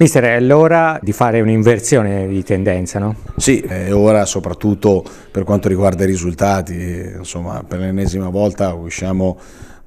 Mister, è l'ora di fare un'inversione di tendenza, no? Sì, è ora soprattutto per quanto riguarda i risultati, insomma per l'ennesima volta usciamo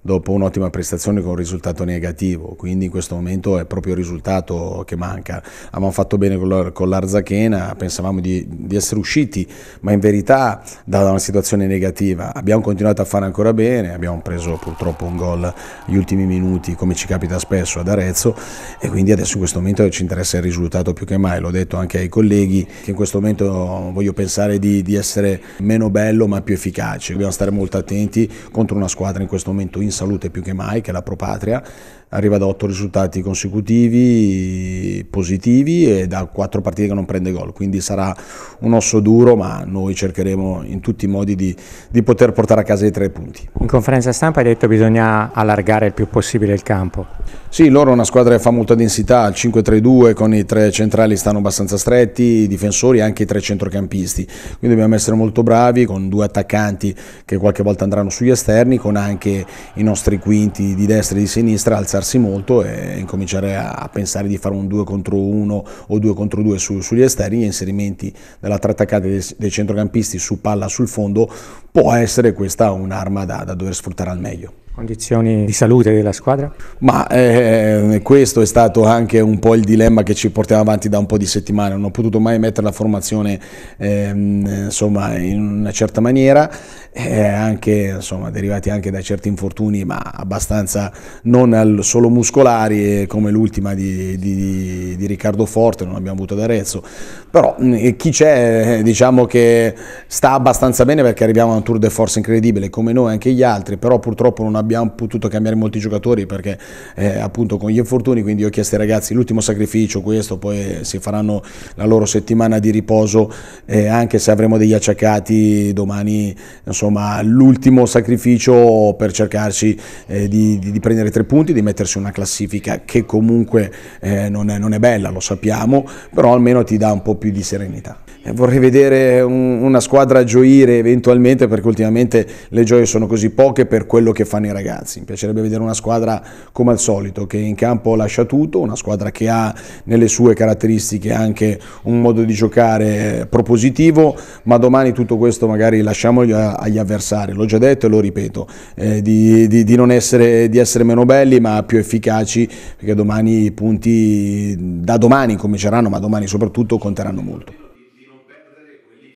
dopo un'ottima prestazione con un risultato negativo, quindi in questo momento è proprio il risultato che manca. Abbiamo fatto bene con l'Arzachena, pensavamo di, di, essere usciti, ma in verità da una situazione negativa. Abbiamo continuato a fare ancora bene, abbiamo preso purtroppo un gol gli ultimi minuti, come ci capita spesso ad Arezzo, e quindi adesso in questo momento ci interessa il risultato più che mai, l'ho detto anche ai colleghi, che in questo momento voglio pensare di, di essere meno bello ma più efficace. Dobbiamo stare molto attenti contro una squadra in questo momento in salute più che mai, che è la Propatria, arriva da otto risultati consecutivi positivi e da quattro partite che non prende gol, quindi sarà un osso duro, ma noi cercheremo in tutti i modi di, di poter portare a casa i tre punti. In conferenza stampa hai detto che bisogna allargare il più possibile il campo. Sì, loro è una squadra che fa molta densità, il 5-3-2 con i tre centrali stanno abbastanza stretti, i difensori e anche i tre centrocampisti, quindi dobbiamo essere molto bravi con due attaccanti che qualche volta andranno sugli esterni, con anche i i nostri quinti di destra e di sinistra alzarsi molto e incominciare a pensare di fare un 2 contro 1 o 2 contro 2 su, sugli esterni, gli inserimenti della trattaccata dei, dei, centrocampisti su palla sul fondo, può essere questa un'arma da, da dover sfruttare al meglio condizioni di salute della squadra? Ma eh, questo è stato anche un po' il dilemma che ci portiamo avanti da un po' di settimane, non ho potuto mai mettere la formazione eh, insomma, in una certa maniera eh, anche, insomma, derivati anche da certi infortuni, ma abbastanza non solo muscolari, eh, come l'ultima di, di, di, Riccardo Forte, non abbiamo avuto ad Arezzo. Però eh, chi c'è, eh, diciamo che sta abbastanza bene perché arriviamo a un tour de force incredibile, come noi anche gli altri, però purtroppo non abbiamo potuto cambiare molti giocatori perché eh, appunto con gli infortuni, quindi ho chiesto ai ragazzi l'ultimo sacrificio, questo, poi si faranno la loro settimana di riposo, eh, anche se avremo degli acciacati domani, Non so, insomma, l'ultimo sacrificio per cercarci eh, di, di, prendere tre punti, di mettersi una classifica che comunque eh, non, è, non è bella, lo sappiamo, però almeno ti dà un po' più di serenità. Eh, vorrei vedere un, una squadra gioire eventualmente perché ultimamente le gioie sono così poche per quello che fanno i ragazzi. Mi piacerebbe vedere una squadra come al solito che in campo lascia tutto, una squadra che ha nelle sue caratteristiche anche un modo di giocare propositivo, ma domani tutto questo magari lasciamo agli avversari, l'ho già detto e lo ripeto, eh, di, di, di, non essere, di essere meno belli ma più efficaci perché domani i punti da domani cominceranno ma domani soprattutto conteranno molto.